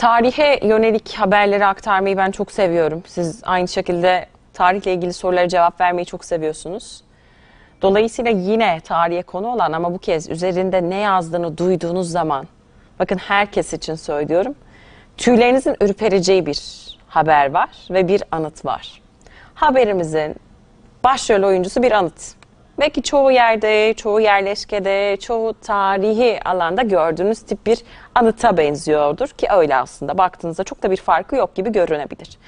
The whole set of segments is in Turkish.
Tarihe yönelik haberleri aktarmayı ben çok seviyorum. Siz aynı şekilde tarihle ilgili sorulara cevap vermeyi çok seviyorsunuz. Dolayısıyla yine tarihe konu olan ama bu kez üzerinde ne yazdığını duyduğunuz zaman bakın herkes için söylüyorum. Tüylerinizin ürpereceği bir haber var ve bir anıt var. Haberimizin başrol oyuncusu bir anıt. Belki çoğu yerde, çoğu yerleşkede, çoğu tarihi alanda gördüğünüz tip bir anıta benziyordur ki öyle aslında baktığınızda çok da bir farkı yok gibi görünebilir.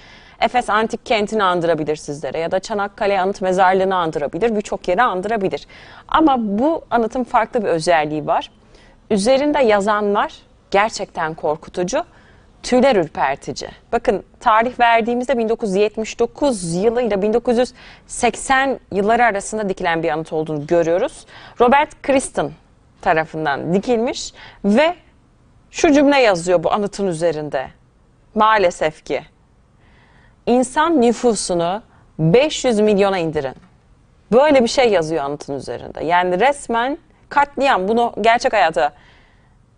Efes Antik Kenti'ni andırabilir sizlere ya da Çanakkale Anıt Mezarlığı'nı andırabilir, birçok yere andırabilir. Ama bu anıtın farklı bir özelliği var. Üzerinde yazanlar gerçekten korkutucu tüyler ürpertici. Bakın tarih verdiğimizde 1979 yılı ile 1980 yılları arasında dikilen bir anıt olduğunu görüyoruz. Robert Kristen tarafından dikilmiş ve şu cümle yazıyor bu anıtın üzerinde. Maalesef ki insan nüfusunu 500 milyona indirin. Böyle bir şey yazıyor anıtın üzerinde. Yani resmen katliam bunu gerçek hayata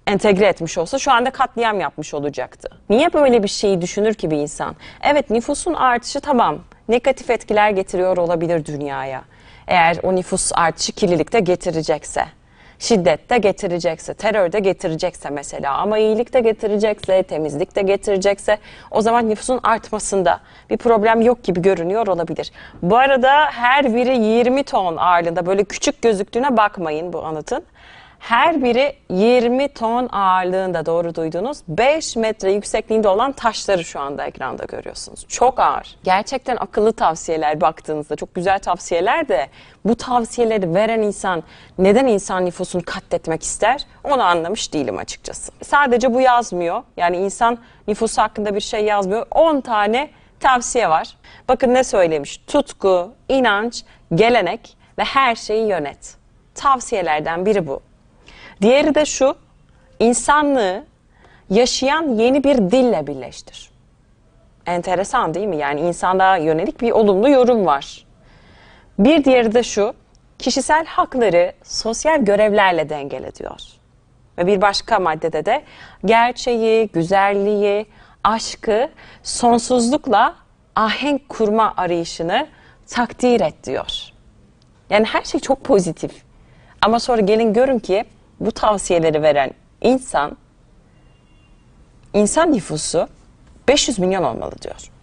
entegre etmiş olsa şu anda katliam yapmış olacaktı. Niye böyle bir şeyi düşünür ki bir insan? Evet nüfusun artışı tamam negatif etkiler getiriyor olabilir dünyaya. Eğer o nüfus artışı kirlilikte getirecekse şiddette getirecekse, terörde getirecekse mesela ama iyilikte getirecekse, temizlikte getirecekse o zaman nüfusun artmasında bir problem yok gibi görünüyor olabilir. Bu arada her biri 20 ton ağırlığında böyle küçük gözüktüğüne bakmayın bu anıtın. Her biri 20 ton ağırlığında doğru duydunuz. 5 metre yüksekliğinde olan taşları şu anda ekranda görüyorsunuz. Çok ağır. Gerçekten akıllı tavsiyeler baktığınızda çok güzel tavsiyeler de bu tavsiyeleri veren insan neden insan nüfusunu katletmek ister onu anlamış değilim açıkçası. Sadece bu yazmıyor. Yani insan nüfusu hakkında bir şey yazmıyor. 10 tane tavsiye var. Bakın ne söylemiş? Tutku, inanç, gelenek ve her şeyi yönet. Tavsiyelerden biri bu. Diğeri de şu, insanlığı yaşayan yeni bir dille birleştir. Enteresan değil mi? Yani insanlığa yönelik bir olumlu yorum var. Bir diğeri de şu, kişisel hakları sosyal görevlerle dengele diyor. Ve bir başka maddede de gerçeği, güzelliği, aşkı sonsuzlukla ahenk kurma arayışını takdir et diyor. Yani her şey çok pozitif. Ama sonra gelin görün ki bu tavsiyeleri veren insan insan nüfusu 500 milyon olmalı diyor.